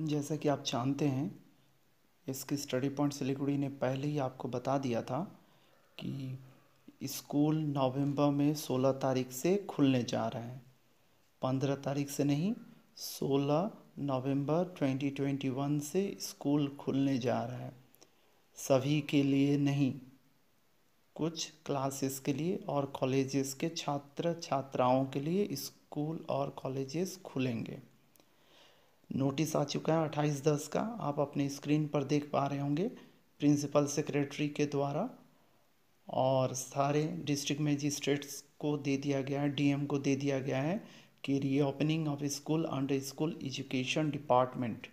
जैसा कि आप जानते हैं इसके स्टडी पॉइंट सिलीगुड़ी ने पहले ही आपको बता दिया था कि स्कूल नवंबर में 16 तारीख से खुलने जा रहे हैं 15 तारीख से नहीं 16 नवंबर 2021 से स्कूल खुलने जा रहा है सभी के लिए नहीं कुछ क्लासेस के लिए और कॉलेजेस के छात्र छात्राओं के लिए स्कूल और कॉलेजेस खुलेंगे नोटिस आ चुका है अट्ठाईस दस का आप अपने स्क्रीन पर देख पा रहे होंगे प्रिंसिपल सेक्रेटरी के द्वारा और सारे डिस्ट्रिक्ट मजिस्ट्रेट्स को दे दिया गया है डीएम को दे दिया गया है कि reopening of school under school education department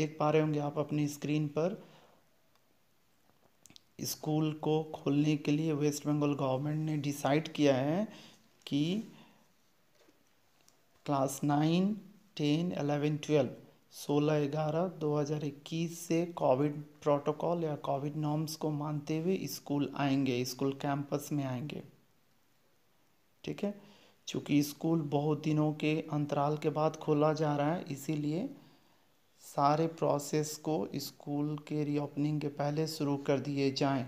देख पा रहे होंगे आप अपनी स्क्रीन पर स्कूल को खोलने के लिए वेस्ट बंगाल गवर्नमेंट ने डिसाइड किया है कि class nine ten eleven twelve सोलह ग्यारह दो हज़ार इक्कीस से कोविड प्रोटोकॉल या कोविड नॉर्म्स को मानते हुए स्कूल आएंगे स्कूल कैंपस में आएंगे ठीक है चूँकि स्कूल बहुत दिनों के अंतराल के बाद खोला जा रहा है इसीलिए सारे प्रोसेस को स्कूल के रीओपनिंग के पहले शुरू कर दिए जाएं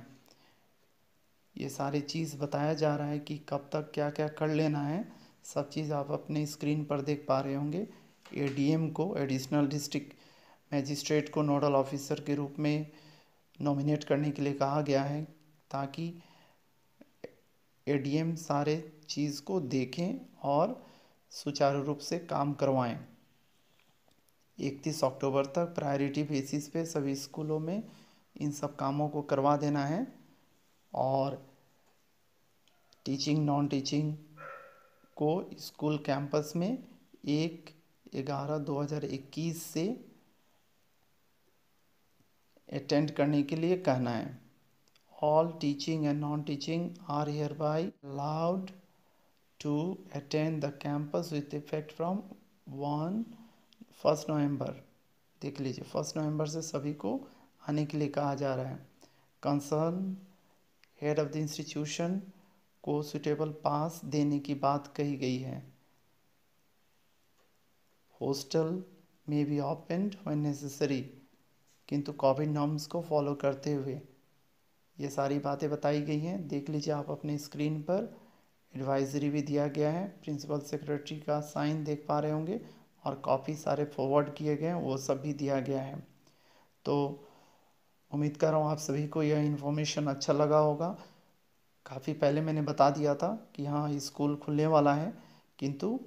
ये सारे चीज़ बताया जा रहा है कि कब तक क्या क्या कर लेना है सब चीज़ आप अपने स्क्रीन पर देख पा रहे होंगे एडीएम को एडिशनल डिस्ट्रिक्ट मैजिस्ट्रेट को नोडल ऑफिसर के रूप में नॉमिनेट करने के लिए कहा गया है ताकि एडीएम सारे चीज़ को देखें और सुचारू रूप से काम करवाएं इकतीस अक्टूबर तक प्रायोरिटी बेसिस पे सभी स्कूलों में इन सब कामों को करवा देना है और टीचिंग नॉन टीचिंग को स्कूल कैंपस में एक ग्यारह दो हज़ार इक्कीस से अटेंड करने के लिए कहना है all teaching and non teaching are hereby allowed to attend the campus with effect from one first November देख लीजिए फर्स्ट नवंबर से सभी को आने के लिए कहा जा रहा है concern head of the institution को सुटेबल पास देने की बात कही गई है hostel may be opened when necessary किंतु कोविड नॉर्म्स को फॉलो करते हुए ये सारी बातें बताई गई हैं देख लीजिए आप अपने स्क्रीन पर एडवाइजरी भी दिया गया है प्रिंसिपल सेक्रेटरी का साइन देख पा रहे होंगे और काफ़ी सारे फॉरवर्ड किए गए हैं वो सब भी दिया गया है तो उम्मीद कर रहा हूँ आप सभी को यह इन्फॉर्मेशन अच्छा लगा होगा काफ़ी पहले मैंने बता दिया था कि हाँ स्कूल खुलने वाला है किंतु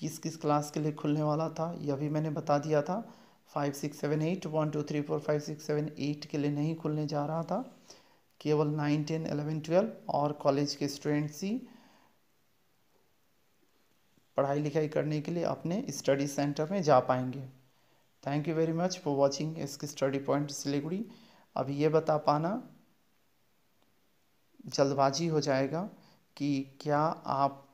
किस किस क्लास के लिए खुलने वाला था यह भी मैंने बता दिया था five six seven eight one two three four five six seven eight के लिए नहीं खुलने जा रहा था केवल नाइन टेन एलेवन ट्वेल्व और कॉलेज के स्टूडेंट्स ही पढ़ाई लिखाई करने के लिए अपने स्टडी सेंटर में जा पाएंगे thank you very much for watching इसके स्टडी पॉइंट सिलीगुड़ी अब ये बता पाना जल्दबाजी हो जाएगा कि क्या आप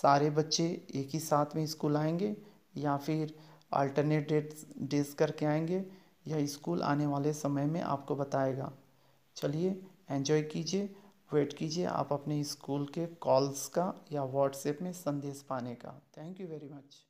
सारे बच्चे एक ही साथ में स्कूल आएंगे या फिर अल्टरनेट डेट डेज करके आएंगे या स्कूल आने वाले समय में आपको बताएगा चलिए एंजॉय कीजिए वेट कीजिए आप अपने स्कूल के कॉल्स का या व्हाट्सएप में संदेश पाने का थैंक यू वेरी मच